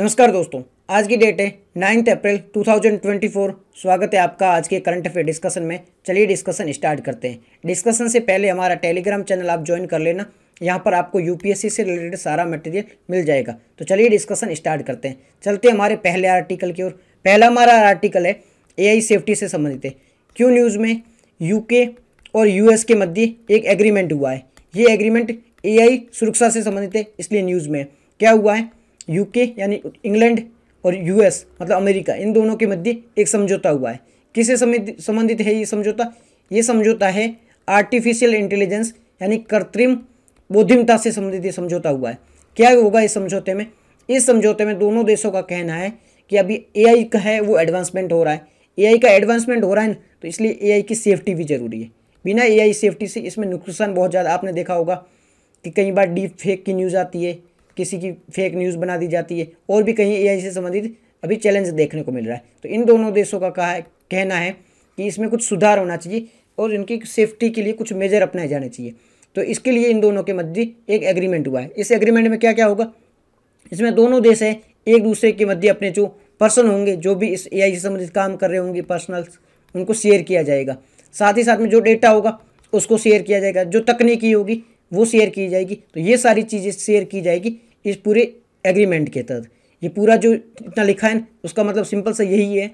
नमस्कार दोस्तों आज की डेट है नाइन्थ अप्रैल 2024 स्वागत है आपका आज के करंट अफेयर डिस्कशन में चलिए डिस्कशन स्टार्ट करते हैं डिस्कशन से पहले हमारा टेलीग्राम चैनल आप ज्वाइन कर लेना यहाँ पर आपको यूपीएससी से रिलेटेड सारा मटेरियल मिल जाएगा तो चलिए डिस्कशन स्टार्ट करते हैं चलते हैं हमारे पहले आर्टिकल की ओर पहला हमारा आर्टिकल है ए सेफ्टी से संबंधित है क्यों न्यूज़ में यू और यू के मध्य एक एग्रीमेंट हुआ है ये एग्रीमेंट ए सुरक्षा से संबंधित है इसलिए न्यूज़ में क्या हुआ है यूके यानी इंग्लैंड और यूएस मतलब अमेरिका इन दोनों के मध्य एक समझौता हुआ है किसे संबंधित है ये समझौता ये समझौता है आर्टिफिशियल इंटेलिजेंस यानी कृत्रिम बौद्धिमता से संबंधित ये समझौता हुआ है क्या होगा इस समझौते में इस समझौते में दोनों देशों का कहना है कि अभी आई का है वो एडवांसमेंट हो रहा है आई का एडवांसमेंट हो रहा है ना तो इसलिए आई की सेफ्टी भी ज़रूरी है बिना आई सेफ्टी से इसमें नुकसान बहुत ज़्यादा आपने देखा होगा कि कई बार डीप फेक की न्यूज़ आती है किसी की फेक न्यूज़ बना दी जाती है और भी कहीं एआई से संबंधित अभी चैलेंज देखने को मिल रहा है तो इन दोनों देशों का कहा कहना है कि इसमें कुछ सुधार होना चाहिए और इनकी सेफ्टी के लिए कुछ मेजर अपनाए जाने चाहिए तो इसके लिए इन दोनों के मध्य एक एग्रीमेंट हुआ है इस एग्रीमेंट में क्या क्या होगा इसमें दोनों देश हैं एक दूसरे के मध्य अपने जो पर्सन होंगे जो भी इस ए से संबंधित काम कर रहे होंगे पर्सनल्स उनको शेयर किया जाएगा साथ ही साथ में जो डेटा होगा उसको शेयर किया जाएगा जो तकनीकी होगी वो शेयर की जाएगी तो ये सारी चीज़ें शेयर की जाएगी इस पूरे एग्रीमेंट के तहत ये पूरा जो इतना लिखा है उसका मतलब सिंपल सा यही है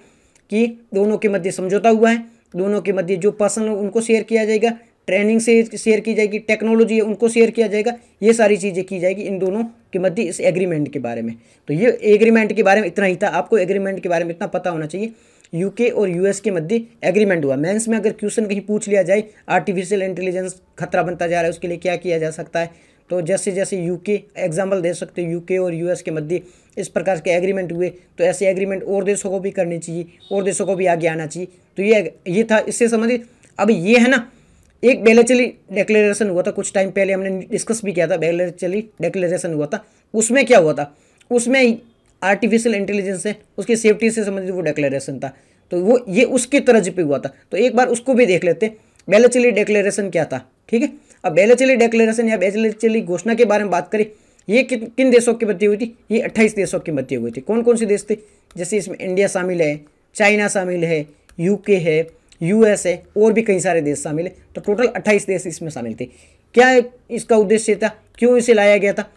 कि दोनों के मध्य समझौता हुआ है दोनों के मध्य जो पर्सन उनको शेयर किया जाएगा ट्रेनिंग से शेयर की जाएगी टेक्नोलॉजी है उनको शेयर किया जाएगा ये सारी चीज़ें की जाएगी इन दोनों के मध्य इस एग्रीमेंट के बारे में तो ये एग्रीमेंट के बारे में इतना ही था आपको एग्रीमेंट के बारे में इतना पता होना चाहिए यूके और यूएस के मध्य एग्रीमेंट हुआ मेंस में अगर क्वेश्चन कहीं पूछ लिया जाए आर्टिफिशियल इंटेलिजेंस खतरा बनता जा रहा है उसके लिए क्या किया जा सकता है तो जैसे जैसे यूके एग्जाम्पल दे सकते हो यूके और यूएस के मध्य इस प्रकार के एग्रीमेंट हुए तो ऐसे एग्रीमेंट और देशों को भी करने चाहिए और देशों को भी आगे आना चाहिए तो ये ये था इससे संबंधित अब ये है ना एक बेलेचली डिक्लेरेशन हुआ था कुछ टाइम पहले हमने डिस्कस भी किया था बेलेचली डिक्लेरेशन हुआ था उसमें क्या हुआ था उसमें आर्टिफिशियल इंटेलिजेंस है उसकी सेफ्टी से संबंधित वो डेक्लेरेशन था तो वो ये उसकी तरज पे हुआ था तो एक बार उसको भी देख लेते बेलेचली डिक्लेरेशन क्या था ठीक है अब बैलेचली डेक्लेरेशन या बैलेचली घोषणा के बारे में बात करें ये कि, किन देशों की मध्य हुई थी ये अट्ठाईस देशों की मध्य हुई थी कौन कौन से देश थे जैसे इसमें इंडिया शामिल है चाइना शामिल है यूके है यूएस है और भी कई सारे देश शामिल है तो टोटल अट्ठाईस देश इसमें शामिल थे क्या इसका उद्देश्य था क्यों इसे लाया गया था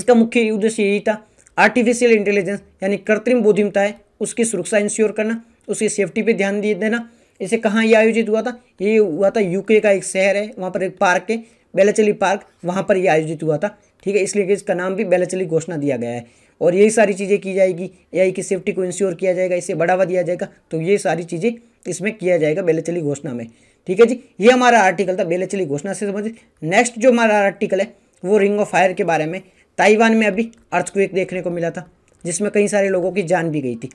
इसका मुख्य उद्देश्य यही था आर्टिफिशियल इंटेलिजेंस यानी कृत्रिम बुद्धिमता है उसकी सुरक्षा इंश्योर करना उसकी सेफ्टी पे ध्यान दिए देना इसे कहाँ ये आयोजित हुआ था ये हुआ था यूके का एक शहर है वहाँ पर एक पार्क है बेलाचली पार्क वहाँ पर ये आयोजित हुआ था ठीक है इसलिए इसका नाम भी बेलाचली घोषणा दिया गया है और यही सारी चीज़ें की जाएगी या की सेफ्टी को इंश्योर किया जाएगा इसे बढ़ावा दिया जाएगा तो ये सारी चीज़ें इसमें किया जाएगा बेलाचली घोषणा में ठीक है जी ये हमारा आर्टिकल था बेलाचली घोषणा से संबंधित नेक्स्ट जो हमारा आर्टिकल है वो रिंग ऑफ फायर के बारे में ताइवान में अभी अर्थक्वेक देखने को मिला था जिसमें कई सारे लोगों की जान भी गई थी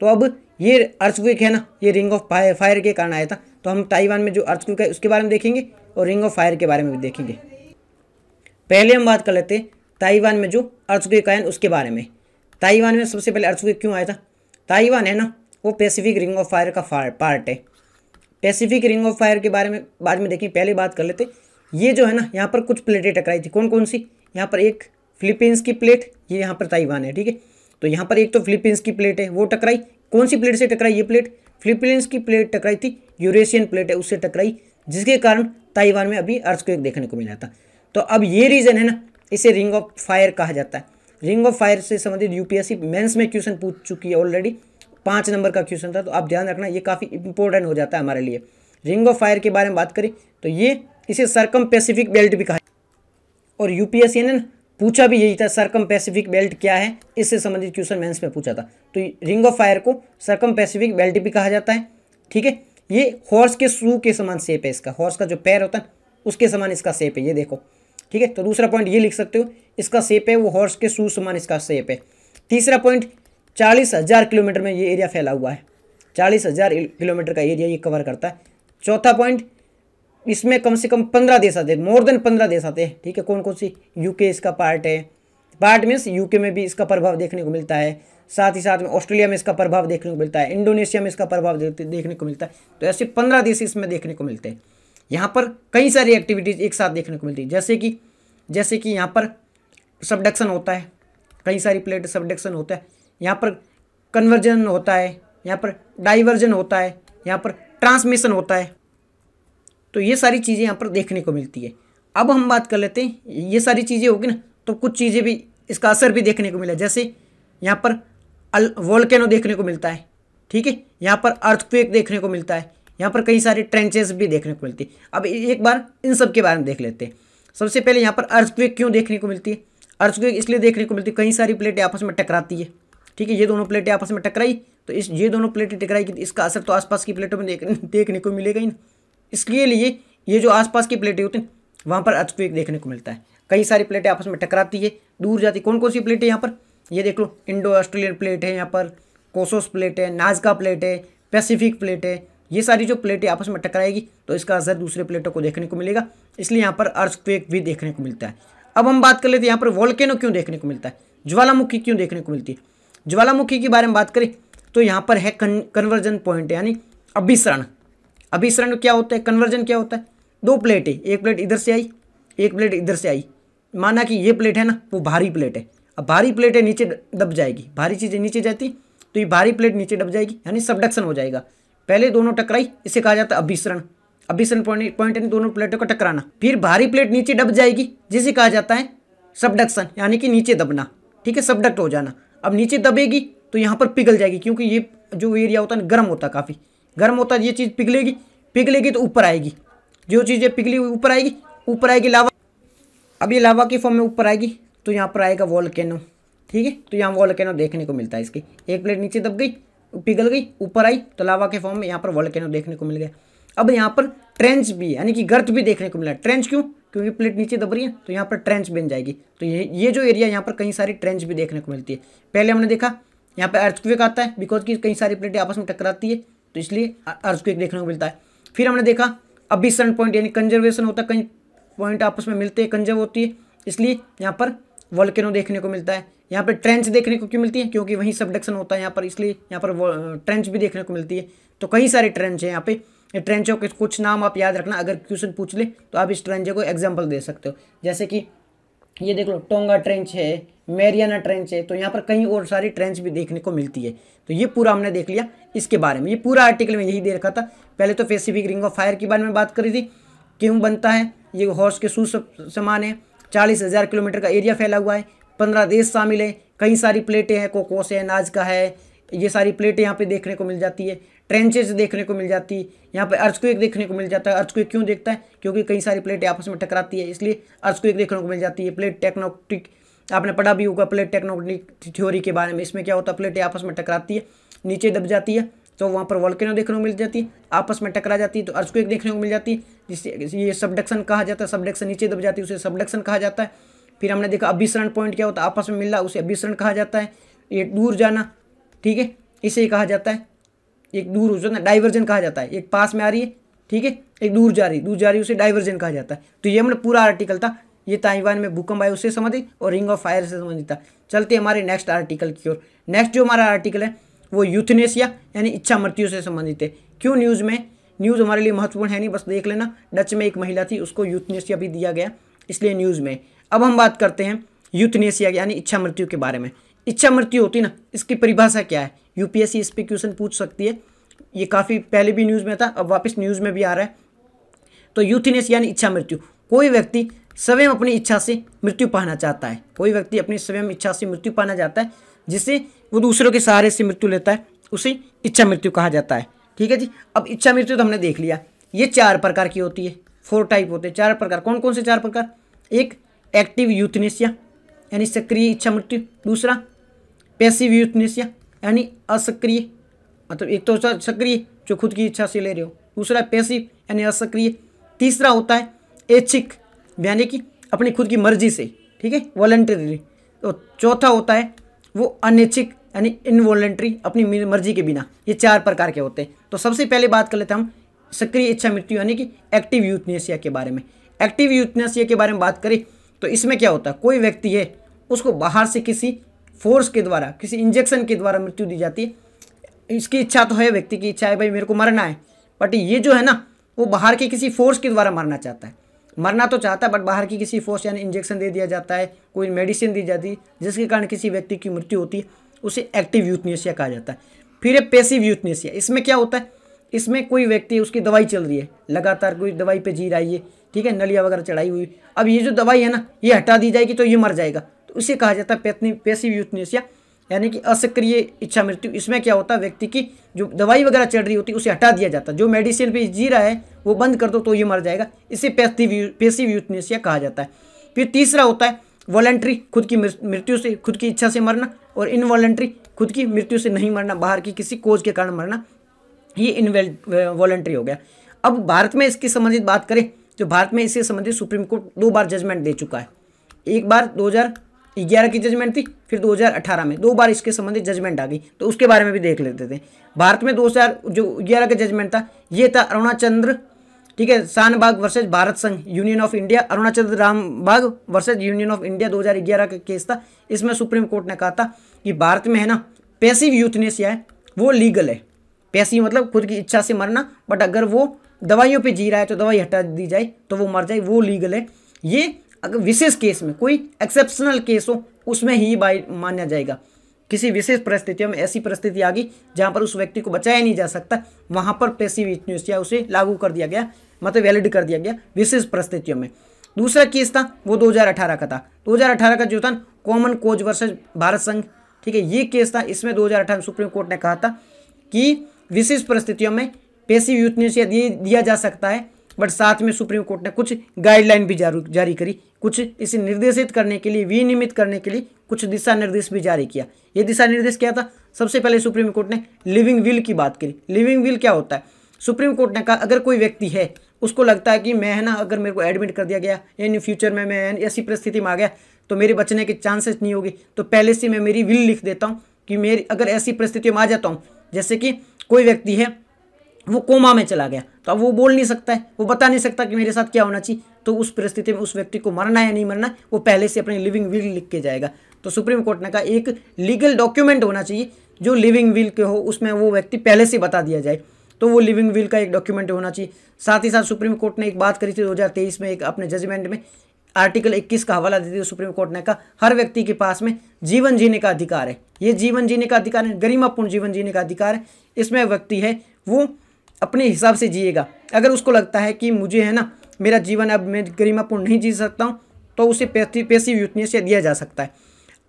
तो अब ये अर्थक्विक है ना ये रिंग ऑफ फायर फायर के कारण आया था तो हम ताइवान में जो अर्थक्विक है उसके बारे में देखेंगे और रिंग ऑफ फायर के बारे में भी देखेंगे पहले हम बात कर लेते हैं ताइवान में जो अर्थक्विक आया उसके बारे में ताइवान में सबसे पहले अर्थक्विक क्यों आया था ताइवान है ना वो पैसिफिक रिंग ऑफ फायर का पार्ट है पैसिफिक रिंग ऑफ फायर के बारे में बाद में देखें पहले बात कर लेते ये जो है ना यहाँ पर कुछ प्लेटें टकराई थी कौन कौन सी यहाँ पर एक फिलीपींस की प्लेट ये यहाँ पर ताइवान है ठीक है तो यहाँ पर एक तो फिलीपींस की प्लेट है वो टकराई कौन सी प्लेट से टकराई ये प्लेट फिलिपींस की प्लेट टकराई थी यूरेशियन प्लेट है उससे टकराई जिसके कारण ताइवान में अभी एक देखने को मिला था तो अब ये रीज़न है ना इसे रिंग ऑफ फायर कहा जाता है रिंग ऑफ फायर से संबंधित यूपीएससी मेंस में क्वेश्चन पूछ चुकी है ऑलरेडी पाँच नंबर का क्वेश्चन था तो आप ध्यान रखना ये काफ़ी इंपॉर्टेंट हो जाता है हमारे लिए रिंग ऑफ फायर के बारे में बात करें तो ये इसे सरकम पैसिफिक बेल्ट भी कहा और यूपीएससी ने पूछा भी यही था सरकम पैसिफिक बेल्ट क्या है इससे संबंधित क्वेश्चन मेंस में पूछा था तो रिंग ऑफ फायर को सरकम पैसिफिक बेल्ट भी कहा जाता है ठीक है ये हॉर्स के शू के समान सेप है इसका हॉर्स का जो पैर होता है उसके समान इसका सेप है ये देखो ठीक है तो दूसरा पॉइंट ये लिख सकते हो इसका सेप है वो हॉर्स के शू समान इसका सेप है तीसरा पॉइंट चालीस हज़ार किलोमीटर में ये एरिया फैला हुआ है चालीस हज़ार किलोमीटर का एरिया ये कवर करता है चौथा पॉइंट इसमें कम से कम पंद्रह देश आते हैं मोर देन पंद्रह देश आते हैं ठीक है कौन कौन सी यूके इसका पार्ट है पार्ट मीन्स यूके में भी इसका प्रभाव देखने को मिलता है साथ ही साथ में ऑस्ट्रेलिया में इसका प्रभाव देखने को मिलता है इंडोनेशिया में इसका प्रभाव देखने को मिलता है तो ऐसे पंद्रह देश इसमें देखने को मिलते हैं यहाँ पर कई सारी एक्टिविटीज़ एक साथ देखने को मिलती है जैसे कि जैसे कि यहाँ पर सबडक्शन होता है कई सारी प्लेट सबडक्शन होता है यहाँ पर कन्वर्जन होता है यहाँ पर डाइवर्जन होता है यहाँ पर ट्रांसमिशन होता है तो ये सारी चीज़ें यहाँ पर देखने को मिलती है अब हम बात कर लेते हैं ये सारी चीज़ें होगी ना तो कुछ चीज़ें भी इसका असर भी देखने को मिला जैसे यहाँ पर अल वोल्केनो देखने को मिलता है ठीक है यहाँ पर अर्थक्वेक देखने को मिलता है यहाँ पर कई सारे ट्रेंचेस भी देखने को मिलती है अब एक बार इन सब के बारे में देख लेते हैं सबसे पहले यहाँ पर अर्थक्वेक क्यों देखने को मिलती है अर्थक्वेक इसलिए देखने को मिलती है कई सारी प्लेटें आपस में टकराती है ठीक है ये दोनों प्लेटें आपस में टकराई तो इस ये दोनों प्लेटें टकराई इसका असर तो आसपास की प्लेटों में देखने देखने को मिलेगा ही ना इसलिए लिए ये जो आसपास की प्लेटें होती हैं वहाँ पर अर्थक्वेक देखने को मिलता है कई सारी प्लेटें आपस में टकराती है दूर जाती कौन कौन सी प्लेटें यहाँ पर ये देख लो इंडो ऑस्ट्रेलियन प्लेट है यहाँ पर कोसोस प्लेट है नाजका प्लेट है पैसिफिक प्लेट है ये सारी जो प्लेटें आपस में टकराएगी तो इसका असर दूसरे प्लेटों को देखने को मिलेगा इसलिए यहाँ पर अर्थक्वेक भी देखने को मिलता है अब हम बात कर लेते हैं यहाँ पर वॉल्केनो क्यों देखने को मिलता है ज्वालामुखी क्यों देखने को मिलती है ज्वालामुखी के बारे में बात करें तो यहाँ पर है कन्वर्जन पॉइंट यानी अभिसरण अभिसरण क्या होता है कन्वर्जन क्या होता है दो प्लेट है एक प्लेट इधर से आई एक प्लेट इधर से आई माना कि ये प्लेट है ना वो भारी प्लेट है अब भारी प्लेटें नीचे दब जाएगी भारी चीज़ें नीचे जाती तो ये भारी प्लेट नीचे दब जाएगी यानी सबडक्शन हो जाएगा पहले दोनों टकराई इसे कहा जाता है अभिसरण अभिसरण पॉइंट पॉइंट यानी दोनों प्लेटों का टकराना फिर भारी प्लेट नीचे दब जाएगी जिसे कहा जाता है सबडक्शन यानी कि नीचे दबना ठीक है सबडक्ट हो जाना अब नीचे दबेगी तो यहाँ पर पिघल जाएगी क्योंकि ये जो एरिया होता है गर्म होता है काफ़ी गर्म होता है ये चीज़ पिघलेगी पिघलेगी तो ऊपर आएगी जो चीज़ें पिघली हुई ऊपर आएगी ऊपर आएगी लावा अब ये लावा की फॉर्म में ऊपर आएगी तो यहाँ पर आएगा वॉल कैनो ठीक है तो यहाँ वॉल कैनो देखने को मिलता है इसकी एक प्लेट नीचे दब गई पिघल गई ऊपर आई तो लावा के फॉर्म में यहाँ पर वॉल कैनो देखने को मिल गया अब यहाँ पर ट्रेंच भी यानी कि गर्त भी देखने को मिला ट्रेंच क्यों क्योंकि प्लेट नीचे दब रही है तो यहाँ पर ट्रेंच बन जाएगी तो ये ये जो एरिया यहाँ पर कई सारी ट्रेंच भी देखने को मिलती है पहले हमने देखा यहाँ पर अर्थक्वेक आता है बिकॉज कि कई सारी प्लेटें आपस में टकराती है तो इसलिए एक देखने को मिलता है फिर हमने देखा सन पॉइंट यानी कंजर्वेशन होता है कई पॉइंट आपस में मिलते हैं कंजर्व होती है इसलिए यहाँ पर वॉल्केनो देखने को मिलता है यहाँ पर ट्रेंच देखने को क्यों मिलती है क्योंकि वहीं सबडक्शन होता है यहाँ पर इसलिए यहाँ पर ट्रेंच भी देखने को मिलती है तो कई सारे ट्रेंच हैं यहाँ पे ट्रेंचों के कुछ नाम आप याद रखना अगर क्वेश्चन पूछ ले तो आप इस ट्रेंचों को एग्जाम्पल दे सकते हो जैसे कि ये देख लो टोंगा ट्रेंच है मेरियाना ट्रेंच है तो यहाँ पर कई और सारी ट्रेंच भी देखने को मिलती है तो ये पूरा हमने देख लिया इसके बारे में ये पूरा आर्टिकल में यही दे रखा था पहले तो पेसिफिक रिंग ऑफ फायर के बारे में बात करी थी क्यों बनता है ये हॉर्स के सू समान है चालीस हज़ार किलोमीटर का एरिया फैला हुआ है पंद्रह देश शामिल है कई सारी प्लेटें हैं कोकोस है अनाज का है ये सारी प्लेटें यहाँ पे देखने को मिल जाती है ट्रेंचेस देखने को मिल जाती है यहाँ पे अर्थक्वेक देखने को मिल जाता है अर्थक्वेक क्यों देखता है क्योंकि कई सारी प्लेटें आपस में टकराती है इसलिए अर्थक्वेक देखने को मिल जाती है प्लेट टेक्नोटिक आपने पढ़ा भी होगा प्लेट टेक्नोटिक थ्योरी के बारे में इसमें क्या होता है प्लेटें आपस में टकराती है नीचे दब जाती है तो वहाँ पर वॉल्केनो देखने को मिल जाती है आपस में टकरा जाती है तो एक देखने को मिल जाती है जिससे ये सबडक्शन कहा जाता है सबडक्शन नीचे दब जाती है उसे सबडक्शन कहा जाता है फिर हमने देखा अभिसरण पॉइंट क्या होता है आपस में मिल उसे अभिसरण कहा जाता है ये दूर जाना ठीक है इसे कहा जाता है एक दूर हो जाता है डाइवर्जन कहा जाता है एक पास में आ रही है ठीक है एक दूर जा रही दूर जा रही उसे डाइवर्जन कहा जाता है तो ये हमने पूरा आर्टिकल था ये ताइवान में भूकंप आए उससे संबंधित और रिंग ऑफ फायर से संबंधित था चलते हमारे नेक्स्ट आर्टिकल की ओर नेक्स्ट जो हमारा आर्टिकल है वो यूथनेशिया यानी इच्छा मृत्यु से संबंधित है क्यों न्यूज़ में न्यूज़ हमारे लिए महत्वपूर्ण है नहीं बस देख लेना डच में एक महिला थी उसको यूथनेशिया भी दिया गया इसलिए न्यूज़ में अब हम बात करते हैं यूथनेशिया यानी इच्छा मृत्यु के बारे में इच्छा मृत्यु होती ना इसकी परिभाषा क्या है यूपीएससी इस पर क्वेश्चन पूछ सकती है ये काफ़ी पहले भी न्यूज़ में था अब वापस न्यूज़ में भी आ रहा है तो यूथिनेस यानी इच्छा मृत्यु कोई व्यक्ति स्वयं अपनी इच्छा से मृत्यु पाना चाहता है कोई व्यक्ति अपनी स्वयं इच्छा से मृत्यु पाना चाहता है जिससे वो दूसरों के सहारे से मृत्यु लेता है उसे इच्छा मृत्यु कहा जाता है ठीक है जी अब इच्छा मृत्यु तो हमने देख लिया ये चार प्रकार की होती है फोर टाइप होते हैं चार प्रकार कौन कौन से चार प्रकार एक एक्टिव यूथनेशिया यानी सक्रिय इच्छा मृत्यु दूसरा पैसिव यूथनेशिया यानी असक्रिय मतलब एक तो सक्रिय जो खुद की इच्छा से ले रहे हो दूसरा पैसिव यानी असक्रिय तीसरा होता है ऐच्छिक यानी कि अपनी खुद की मर्जी से ठीक है वॉलेंटरी और चौथा होता है वो अनैच्छिक यानी इनवॉलेंट्री अपनी मर्जी के बिना ये चार प्रकार के होते हैं तो सबसे पहले बात कर लेते हैं हम सक्रिय इच्छा मृत्यु यानी कि एक्टिव यूथनेशिया के बारे में एक्टिव यूथनेशिया के बारे में बात करें तो इसमें क्या होता है कोई व्यक्ति है उसको बाहर से किसी फोर्स के द्वारा किसी इंजेक्शन के द्वारा मृत्यु दी जाती है इसकी इच्छा तो है व्यक्ति की इच्छा है भाई मेरे को मरना है बट ये जो है ना वो बाहर के किसी फोर्स के द्वारा मरना चाहता है मरना तो चाहता है बट बाहर की किसी फोर्स यानी इंजेक्शन दे दिया जाता है कोई मेडिसिन दी जाती है जिसके कारण किसी व्यक्ति की मृत्यु होती है उसे एक्टिव यूथनेशिया कहा जाता है फिर है पेसिव यूथनेशिया इसमें क्या होता है इसमें कोई व्यक्ति उसकी दवाई चल रही है लगातार कोई दवाई पे जी रही है ठीक है नलिया वगैरह चढ़ाई हुई अब ये जो दवाई है ना ये हटा दी जाएगी तो ये मर जाएगा तो उसे कहा जाता है पेसिव यूथनेशिया यानी कि असक्रिय इच्छा मृत्यु इसमें क्या होता है व्यक्ति की जो दवाई वगैरह चढ़ रही होती है उसे हटा दिया जाता है जो मेडिसिन पे जी रहा है वो बंद कर दो तो ये मर जाएगा इसे पैसिव पैसिव कहा जाता है फिर तीसरा होता है वॉलेंट्री खुद की मृत्यु से खुद की इच्छा से मरना और इनवॉलेंट्री खुद की मृत्यु से नहीं मरना बाहर की किसी कोज के कारण मरना ये इनवेल वॉलेंट्री uh, हो गया अब भारत में इसकी संबंधित बात करें तो भारत में इससे संबंधित सुप्रीम कोर्ट दो बार जजमेंट दे चुका है एक बार ग्यारह की जजमेंट थी फिर 2018 में दो बार इसके संबंधित जजमेंट आ गई तो उसके बारे में भी देख लेते थे भारत में हज़ार जो ग्यारह का जजमेंट था ये था अरुणाचंद्र ठीक है शानबाग वर्सेज भारत संघ union of India Arunachandra Rambag versus union of India 2011 का केस था इसमें सुप्रीम कोर्ट ने कहा था कि भारत में है ना पैसिव यूथनेसिया है वो लीगल है पैसिव मतलब खुद की इच्छा से मरना बट अगर वो दवाइयों पर जी रहा है तो दवाई हटा दी जाए तो वो मर जाए वो लीगल है ये अगर विशेष केस में कोई एक्सेप्शनल केस हो उसमें ही बाय माना जाएगा किसी विशेष परिस्थितियों में ऐसी परिस्थिति आ गई जहाँ पर उस व्यक्ति को बचाया नहीं जा सकता वहाँ पर पेशी विटनेसिया उसे लागू कर दिया गया मतलब वैलिड कर दिया गया विशेष परिस्थितियों में दूसरा केस था वो 2018 का था 2018 का जो था कॉमन कोच वर्सेज भारत संघ ठीक है ये केस था इसमें 2018 में सुप्रीम कोर्ट ने कहा था कि विशेष परिस्थितियों में पेशी यूथनेशिया दिया जा सकता है बट साथ में सुप्रीम कोर्ट ने कुछ गाइडलाइन भी जारी करी कुछ इसे निर्देशित करने के लिए विनियमित करने के लिए कुछ दिशा निर्देश भी जारी किया ये दिशा निर्देश क्या था सबसे पहले सुप्रीम कोर्ट ने लिविंग विल की बात करी लिविंग विल क्या होता है सुप्रीम कोर्ट ने कहा अगर कोई व्यक्ति है उसको लगता है कि मैं है ना अगर मेरे को एडमिट कर दिया गया इन फ्यूचर में मैं ऐसी परिस्थिति में आ गया तो मेरे बचने के चांसेस नहीं होगी तो पहले से मैं मेरी विल लिख देता हूँ कि मेरी अगर ऐसी परिस्थिति में आ जाता हूँ जैसे कि कोई व्यक्ति है वो कोमा में चला गया तो अब वो बोल नहीं सकता है वो बता नहीं सकता कि मेरे साथ क्या होना चाहिए तो उस परिस्थिति में उस व्यक्ति को मरना या नहीं मरना वो पहले से अपने लिविंग विल लिख के जाएगा तो सुप्रीम कोर्ट ने कहा एक लीगल डॉक्यूमेंट होना चाहिए जो लिविंग विल के हो उसमें वो व्यक्ति पहले से बता दिया जाए तो वो लिविंग विल का एक डॉक्यूमेंट होना चाहिए साथ ही साथ सुप्रीम कोर्ट ने एक बात करी थी 2023 में एक अपने जजमेंट में आर्टिकल 21 का हवाला देते हुए सुप्रीम कोर्ट ने कहा हर व्यक्ति के पास में जीवन जीने का अधिकार है ये जीवन जीने का अधिकार है गरिमापूर्ण जीवन जीने का अधिकार है इसमें व्यक्ति है वो अपने हिसाब से जिएगा अगर उसको लगता है कि मुझे है ना मेरा जीवन अब मैं गरिमापूर्ण नहीं जी सकता हूँ तो उसे पैसिव से दिया जा सकता है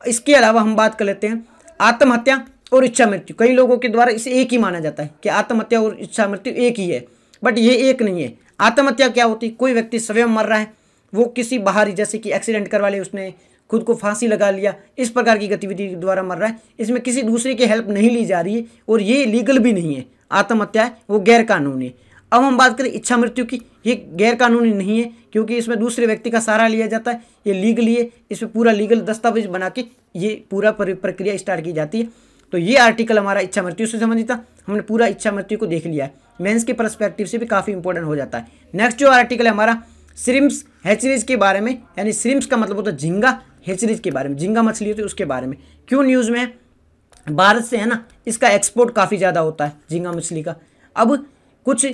इसके अलावा हम बात कर लेते हैं आत्महत्या और इच्छा मृत्यु कई लोगों के द्वारा इसे एक ही माना जाता है कि आत्महत्या और इच्छा मृत्यु एक ही है बट ये एक नहीं है आत्महत्या क्या होती कोई व्यक्ति स्वयं मर रहा है वो किसी बाहरी जैसे कि एक्सीडेंट करवा ले उसने खुद को फांसी लगा लिया इस प्रकार की गतिविधि के द्वारा मर रहा है इसमें किसी दूसरे की हेल्प नहीं ली जा रही है और ये लीगल भी नहीं है आत्महत्या है वो गैरकानूनी है अब हम बात करें इच्छा मृत्यु की ये गैरकानूनी नहीं है क्योंकि इसमें दूसरे व्यक्ति का सहारा लिया जाता है ये लीगली है इसमें पूरा लीगल दस्तावेज बना के ये पूरा प्रक्रिया स्टार्ट की जाती है तो ये आर्टिकल हमारा इच्छा मृत्यु से संबंधित था हमने पूरा इच्छा मृत्यु को देख लिया है मेंस के परस्पेक्टिव से भी काफ़ी इंपॉर्टेंट हो जाता है नेक्स्ट जो आर्टिकल है हमारा सिरिम्स हैचरीज के बारे में यानी सिरिम्स का मतलब होता है झींगा हेचरीज के बारे में झिंगा मछली होती है उसके बारे में क्यों न्यूज़ में भारत से है ना इसका एक्सपोर्ट काफ़ी ज़्यादा होता है झिंगा मछली का अब कुछ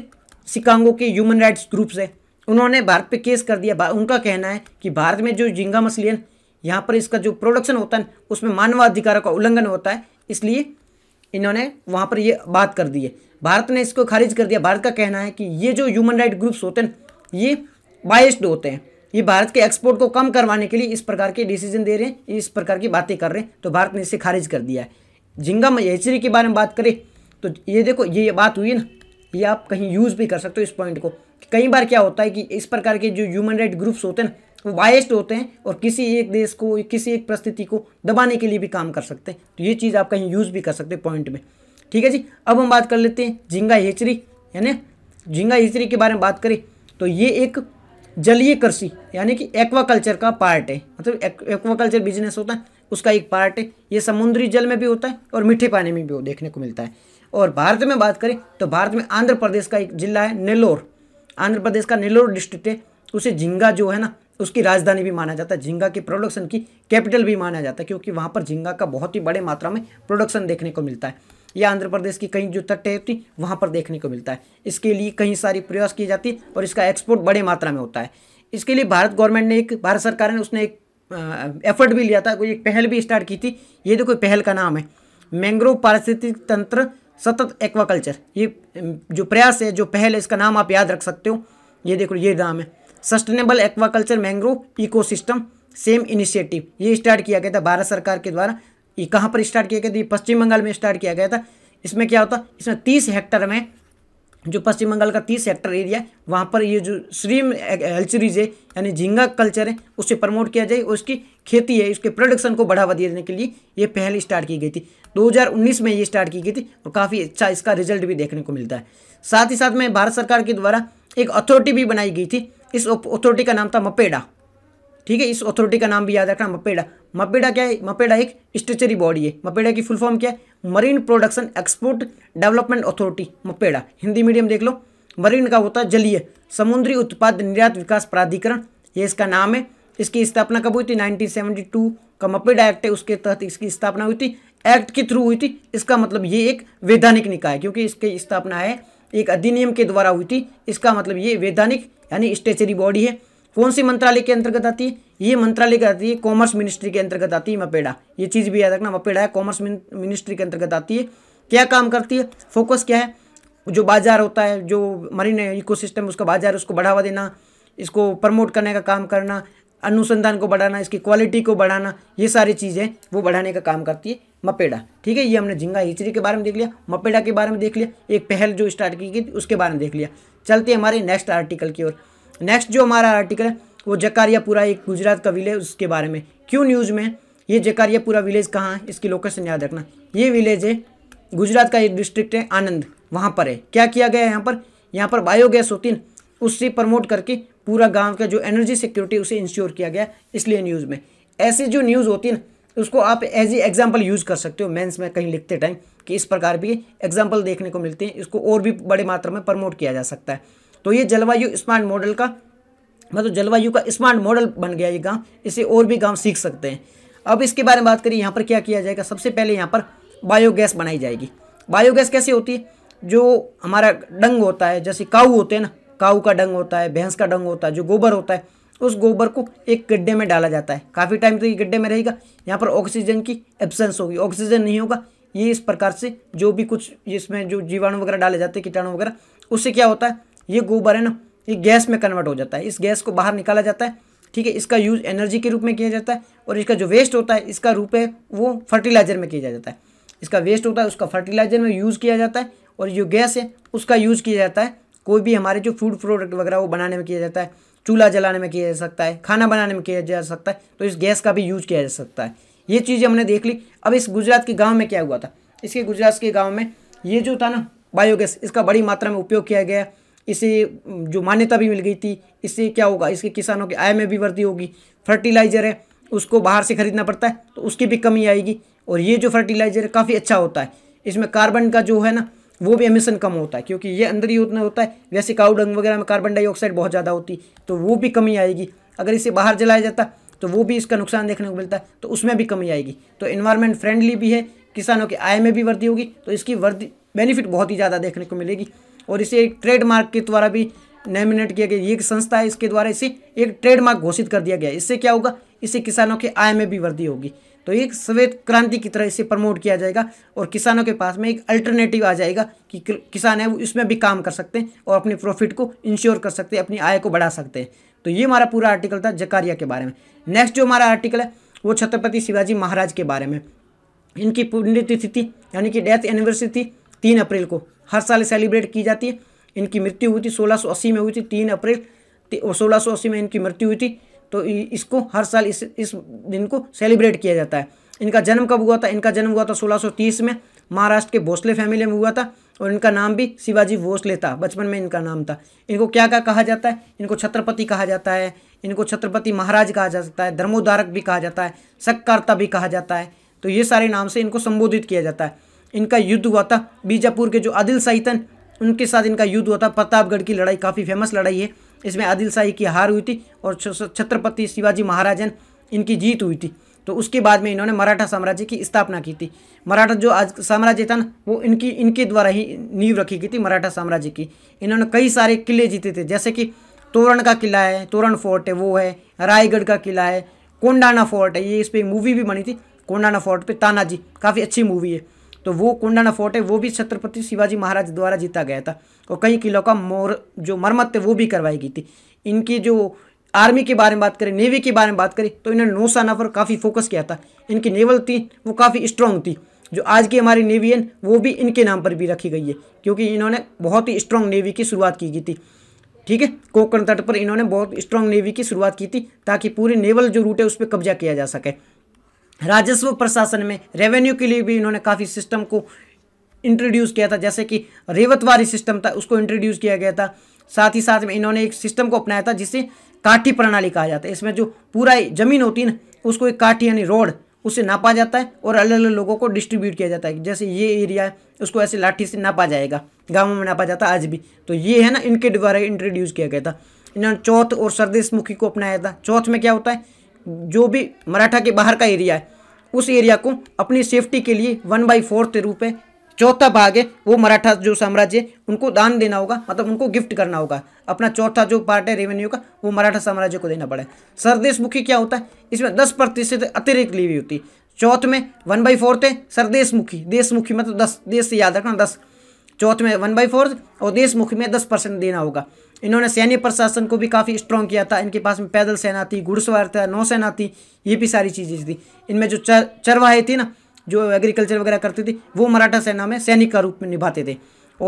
शिकांगो के ह्यूमन राइट्स ग्रुप्स है उन्होंने भारत पे केस कर दिया उनका कहना है कि भारत में जो झिंगा मछली है यहाँ पर इसका जो प्रोडक्शन होता है उसमें मानवाधिकारों का उल्लंघन होता है इसलिए इन्होंने वहाँ पर ये बात कर दी है भारत ने इसको खारिज कर दिया भारत का कहना है कि ये जो ह्यूमन राइट ग्रुप्स होते हैं ये बाइस्ड होते हैं ये भारत के एक्सपोर्ट को कम करवाने के लिए इस प्रकार के डिसीजन दे रहे हैं इस प्रकार की बातें कर रहे हैं तो भारत ने इसे खारिज कर दिया है झिंगा हेचरी के बारे में बात करें तो ये देखो ये बात हुई ना ये आप कहीं यूज़ भी कर सकते हो इस पॉइंट को कई बार क्या होता है कि इस प्रकार के जो ह्यूमन राइट ग्रुप्स होते हैं ना वो बायस्ड होते हैं और किसी एक देश को किसी एक परिस्थिति को दबाने के लिए भी काम कर सकते हैं तो ये चीज़ आप कहीं यूज़ भी कर सकते हैं पॉइंट में ठीक है जी अब हम बात कर लेते हैं झिंगा हेचरी यानी झिंगा हेचरी के बारे में बात करें तो ये एक जलीय कृषि यानी कि एक्वाकल्चर का पार्ट है मतलब एक्वाकल्चर बिजनेस होता है उसका एक पार्ट है ये समुद्री जल में भी होता है और मीठे पानी में भी वो देखने को मिलता है और भारत में बात करें तो भारत में आंध्र प्रदेश का एक जिला है नेल्लोर आंध्र प्रदेश का नेल्लोर डिस्ट्रिक्ट है उसे झिंगा जो है ना उसकी राजधानी भी माना जाता है झींगा की प्रोडक्शन की कैपिटल भी माना जाता है क्योंकि वहाँ पर झींगा का बहुत ही बड़े मात्रा में प्रोडक्शन देखने को मिलता है या आंध्र प्रदेश की कहीं जो तट होती वहाँ पर देखने को मिलता है इसके लिए कई सारी प्रयास की जाती और इसका एक्सपोर्ट बड़े मात्रा में होता है इसके लिए भारत गवर्नमेंट ने एक भारत सरकार ने उसने एक एफर्ट भी लिया था कोई एक पहल भी स्टार्ट की थी ये देखो पहल का नाम है मैंग्रोव पारिस्थितिक तंत्र सतत एक्वाकल्चर ये जो प्रयास है जो पहल है इसका नाम आप याद रख सकते हो ये देखो ये नाम है sustainable aquaculture mangrove ecosystem SAIME initiative ये स्टार्ट किया गया था भारत सरकार के द्वारा ये कहाँ पर स्टार्ट किया गया था पश्चिम बंगाल में स्टार्ट किया गया था इसमें क्या होता इसमें तीस हेक्टर में जो पश्चिम बंगाल का तीस हेक्टर एरिया है वहाँ पर ये जो श्रीम एल्चरीज है यानी झींगा कल्चर है उसे प्रमोट किया जाए उसकी खेती है उसके प्रोडक्शन को बढ़ावा देने के लिए ये पहल स्टार्ट की गई थी 2019 में ये स्टार्ट की गई थी और काफ़ी अच्छा इसका रिजल्ट भी देखने को मिलता है साथ ही साथ में भारत सरकार के द्वारा एक अथॉरिटी भी बनाई गई थी इस अथॉरिटी का नाम था मपेडा ठीक है इस अथॉरिटी का नाम भी याद रखना मपेडा मपेडा क्या है मपेडा एक स्टेचरी बॉडी है मपेडा की फुल फॉर्म क्या है marine production export development authority MPEDA Hindi medium देख लो मरीन का होता है जलीय समुद्री उत्पाद निर्यात विकास प्राधिकरण ये इसका नाम है इसकी स्थापना कब हुई थी 1972 का मपेडा एक्ट है उसके तहत इसकी स्थापना हुई थी एक्ट के थ्रू हुई थी इसका मतलब ये एक वैधानिक निकाय क्योंकि इसकी स्थापना है एक अधिनियम के द्वारा हुई थी इसका मतलब ये वैधानिक यानी स्टेचरी बॉडी है कौन सी मंत्रालय के अंतर्गत आती है ये मंत्रालय के आती है कॉमर्स मिनिस्ट्री के अंतर्गत आती है मपेड़ा ये चीज़ भी याद रखना मपेड़ा है कॉमर्स मिनिस्ट्री के अंतर्गत आती है क्या काम करती है फोकस क्या है जो बाजार होता है जो मरीन इकोसिस्टम उसका बाजार उसको बढ़ावा देना इसको प्रमोट करने का काम करना अनुसंधान को बढ़ाना इसकी क्वालिटी को बढ़ाना ये सारी चीज़ें वो बढ़ाने का काम करती है मपेड़ा ठीक है ये हमने झिंगा हिचरी के बारे में देख लिया मपेड़ा के बारे में देख लिया एक पहल जो स्टार्ट की गई उसके बारे में देख लिया चलते हमारे नेक्स्ट आर्टिकल की ओर नेक्स्ट जो हमारा आर्टिकल है वो जकारियापुरा एक गुजरात का विलेज उसके बारे में क्यों न्यूज़ में ये जकारियापुरा विलेज कहाँ है इसकी लोकेशन याद रखना ये विलेज है गुजरात का एक डिस्ट्रिक्ट है आनंद वहाँ पर है क्या किया गया है यहाँ पर यहाँ पर बायोगैस होती है उससे प्रमोट करके पूरा गांव का जो एनर्जी सिक्योरिटी उसे इंश्योर किया गया इसलिए न्यूज़ में ऐसी जो न्यूज़ होती है ना उसको आप एज ए एग्जाम्पल यूज़ कर सकते हो मेंस में कहीं लिखते टाइम कि इस प्रकार भी एग्जाम्पल देखने को मिलते हैं इसको और भी बड़े मात्रा में प्रमोट किया जा सकता है तो ये जलवायु स्मार्ट मॉडल का मतलब जलवायु का स्मार्ट मॉडल बन गया ये गाँव इसे और भी गाँव सीख सकते हैं अब इसके बारे में बात करिए यहाँ पर क्या किया जाएगा सबसे पहले यहाँ पर बायोगैस बनाई जाएगी बायोगैस कैसी होती है जो हमारा डंग होता है जैसे काऊ होते हैं ना काऊ का डंग होता है भैंस का डंग होता है जो गोबर होता है उस गोबर को एक गड्ढे में डाला जाता है काफ़ी टाइम तो ये गड्ढे में रहेगा यहाँ पर ऑक्सीजन की एब्सेंस होगी ऑक्सीजन नहीं होगा ये इस प्रकार से जो भी कुछ इसमें जो जीवाणु वगैरह डाले जाते हैं कीटाणु वगैरह उससे क्या होता है ये गोबर है ना ये गैस में कन्वर्ट हो जाता है इस गैस को बाहर निकाला जाता है ठीक है इसका यूज़ एनर्जी के रूप में किया जाता है और इसका जो वेस्ट होता है इसका रूप है वो फर्टिलाइज़र में किया जाता है इसका वेस्ट होता है उसका फर्टिलाइज़र में यूज़ किया जाता है और जो गैस है उसका यूज़ किया जाता है कोई भी हमारे जो फूड प्रोडक्ट वगैरह वो बनाने में किया जाता है चूल्हा जलाने में किया जा सकता है खाना बनाने में किया जा सकता है तो इस गैस का भी यूज़ किया जा सकता है ये चीज़ हमने देख ली अब इस गुजरात के गाँव में क्या हुआ था इसके गुजरात के गाँव में ये जो था ना बायोगैस इसका बड़ी मात्रा में उपयोग किया गया इसे जो मान्यता भी मिल गई थी इससे क्या होगा इसके किसानों की आय में भी वृद्धि होगी फर्टिलाइज़र है उसको बाहर से ख़रीदना पड़ता है तो उसकी भी कमी आएगी और ये जो फर्टिलाइज़र है काफ़ी अच्छा होता है इसमें कार्बन का जो है ना वो भी एमिशन कम होता है क्योंकि ये अंदर ही उतना होता है वैसे काउडंग वगैरह में कार्बन डाइऑक्साइड बहुत ज़्यादा होती तो वो भी कमी आएगी अगर इसे बाहर जलाया जाता तो वो भी इसका नुकसान देखने को मिलता है तो उसमें भी कमी आएगी तो इन्वायरमेंट फ्रेंडली भी है किसानों की आय में भी वृद्धि होगी तो इसकी वृद्धि बेनिफिट बहुत ही ज़्यादा देखने को मिलेगी और इसे एक ट्रेडमार्क के द्वारा भी नॉमिनेट किया गया ये एक संस्था है इसके द्वारा इसे एक ट्रेडमार्क घोषित कर दिया गया इससे क्या होगा इसे किसानों के आय में भी वृद्धि होगी तो एक श्वेत क्रांति की तरह इसे प्रमोट किया जाएगा और किसानों के पास में एक अल्टरनेटिव आ जाएगा कि किसान है वो इसमें भी काम कर सकते हैं और अपने प्रॉफिट को इंश्योर कर सकते हैं अपनी आय को बढ़ा सकते हैं तो ये हमारा पूरा आर्टिकल था जकारिया के बारे में नेक्स्ट जो हमारा आर्टिकल है वो छत्रपति शिवाजी महाराज के बारे में इनकी पुण्यतिथि थी यानी कि डेथ एनिवर्सरी थी तीन अप्रैल को हर साल सेलिब्रेट की जाती है इनकी मृत्यु हुई थी 1680 में हुई थी तीन अप्रैल सोलह सौ अस्सी में इनकी मृत्यु हुई थी तो इसको हर साल इस इस दिन को सेलिब्रेट किया जाता है इनका जन्म कब हुआ था इनका जन्म हुआ था 1630 में महाराष्ट्र के भोसले फैमिली में हुआ था और इनका नाम भी शिवाजी भोसले था बचपन में इनका नाम था इनको क्या क्या कहा जाता है इनको छत्रपति कहा जाता है इनको छत्रपति महाराज कहा जाता है धर्मोद्धारक भी कहा जाता है सक्कारता भी कहा जाता है तो ये सारे नाम से इनको संबोधित किया जाता है इनका युद्ध हुआ था बीजापुर के जो आदिल शाही थे उनके साथ इनका युद्ध हुआ था प्रतापगढ़ की लड़ाई काफ़ी फेमस लड़ाई है इसमें आदिल शाही की हार हुई थी और छत्रपति शिवाजी महाराजन इनकी जीत हुई थी तो उसके बाद में इन्होंने मराठा साम्राज्य की स्थापना की थी मराठा जो आज साम्राज्य था ना वो इनकी इनके द्वारा ही नींव रखी गई थी मराठा साम्राज्य की इन्होंने कई सारे किले जीते थे जैसे कि तोरण का किला है तोरण फोर्ट है वो है रायगढ़ का किला है कोंडाना फोर्ट है ये इस पर मूवी भी बनी थी कोंडाना फोर्ट पे तानाजी काफ़ी अच्छी मूवी है तो वो कुंडन फोर्ट है वो भी छत्रपति शिवाजी महाराज द्वारा जीता गया था और कई किलों का मोर जो मरम्मत थे वो भी करवाई गई थी इनकी जो आर्मी के बारे में बात करें नेवी के बारे में बात करें तो इन्होंने नौसाना पर काफ़ी फोकस किया था इनकी नेवल थी वो काफ़ी स्ट्रॉन्ग थी जो आज की हमारी नेवी है वो भी इनके नाम पर भी रखी गई है क्योंकि इन्होंने बहुत ही स्ट्रॉन्ग नेवी की शुरुआत की गई थी ठीक है कोकण तट पर इन्होंने बहुत स्ट्रॉन्ग नेवी की शुरुआत की थी ताकि पूरे नेवल जो रूट है उस पर कब्जा किया जा सके राजस्व प्रशासन में रेवेन्यू के लिए भी इन्होंने काफ़ी सिस्टम को इंट्रोड्यूस किया था जैसे कि रेवतवारी सिस्टम था उसको इंट्रोड्यूस किया गया था साथ ही साथ में इन्होंने एक सिस्टम को अपनाया था जिसे काठी प्रणाली कहा जाता है इसमें जो पूरा जमीन होती है ना उसको एक काठी यानी रोड उसे नापा जाता है और अलग अलग लोगों को डिस्ट्रीब्यूट किया जाता है जैसे ये एरिया है उसको ऐसे लाठी से नापा जाएगा गाँवों में नापा जाता है आज भी तो ये है ना इनके द्वारा इंट्रोड्यूस किया गया था इन्होंने चौथ और सरदेश मुखी को अपनाया था चौथ में क्या होता है जो भी मराठा के बाहर का एरिया है उस एरिया को अपनी सेफ्टी के लिए वन बाई फोर्थ रूप है चौथा भाग है वो मराठा जो साम्राज्य है उनको दान देना होगा मतलब उनको गिफ्ट करना होगा अपना चौथा जो पार्ट है रेवेन्यू का वो मराठा साम्राज्य को देना पड़ा सरदेश मुखी क्या होता है इसमें दस प्रतिशत अतिरिक्त हुई होती है चौथ में वन बाई फोर्थ है सरदेशमुखी देशमुखी मतलब दस देश से याद रखना दस चौथ में वन बाई फोर और देशमुख में दस परसेंट देना होगा इन्होंने सैन्य प्रशासन को भी काफ़ी स्ट्रॉन्ग किया था इनके पास में पैदल सेना थी घुड़सवार था नौसेना थी ये भी सारी चीज़ें थी इनमें जो चर चरवाहे थी ना जो एग्रीकल्चर वगैरह करती थी वो मराठा सेना में सैनिक का रूप में निभाते थे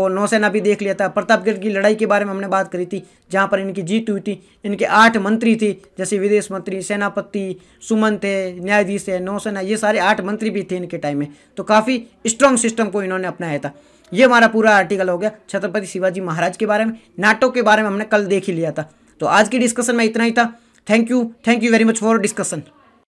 और नौसेना भी देख लिया था प्रतापगढ़ की लड़ाई के बारे में हमने बात करी थी जहाँ पर इनकी जीत हुई थी इनके आठ मंत्री थे जैसे विदेश मंत्री सेनापति सुमंत है न्यायाधीश है नौसेना ये सारे आठ मंत्री भी थे इनके टाइम में तो काफ़ी स्ट्रॉन्ग सिस्टम को इन्होंने अपनाया था ये हमारा पूरा आर्टिकल हो गया छत्रपति शिवाजी महाराज के बारे में नाटो के बारे में हमने कल देख ही लिया था तो आज की डिस्कशन में इतना ही था thank you thank you very much for discussion